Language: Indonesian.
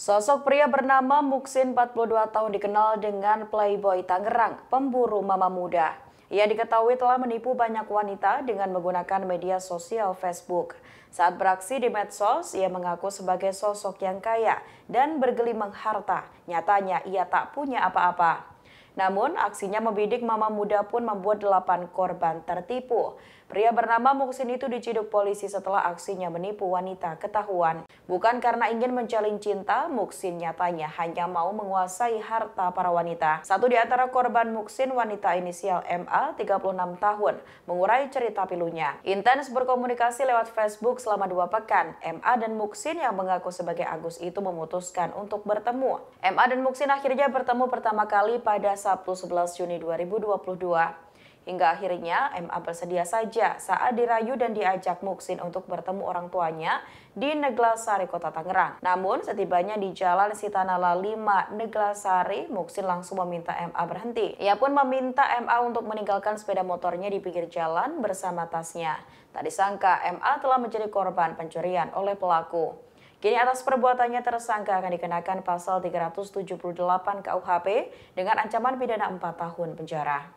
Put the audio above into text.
Sosok pria bernama Muksin 42 tahun dikenal dengan Playboy Tangerang, pemburu mama muda. Ia diketahui telah menipu banyak wanita dengan menggunakan media sosial Facebook. Saat beraksi di medsos, ia mengaku sebagai sosok yang kaya dan bergelimang harta. Nyatanya ia tak punya apa-apa. Namun, aksinya membidik mama muda pun membuat delapan korban tertipu. Pria bernama Muksin itu diciduk polisi setelah aksinya menipu wanita ketahuan. Bukan karena ingin menjalin cinta, Muksin nyatanya hanya mau menguasai harta para wanita. Satu di antara korban Muksin, wanita inisial MA, 36 tahun, mengurai cerita pilunya. Intens berkomunikasi lewat Facebook selama dua pekan, MA dan Muksin yang mengaku sebagai Agus itu memutuskan untuk bertemu. MA dan Muksin akhirnya bertemu pertama kali pada Sabtu 11 Juni 2022. Hingga akhirnya MA bersedia saja saat dirayu dan diajak Muksin untuk bertemu orang tuanya di Neglasari, Kota Tangerang. Namun setibanya di Jalan Sitanala 5, Neglasari, Muksin langsung meminta MA berhenti. Ia pun meminta MA untuk meninggalkan sepeda motornya di pinggir jalan bersama tasnya. Tak disangka MA telah menjadi korban pencurian oleh pelaku. Kini atas perbuatannya tersangka akan dikenakan pasal 378 KUHP dengan ancaman pidana 4 tahun penjara.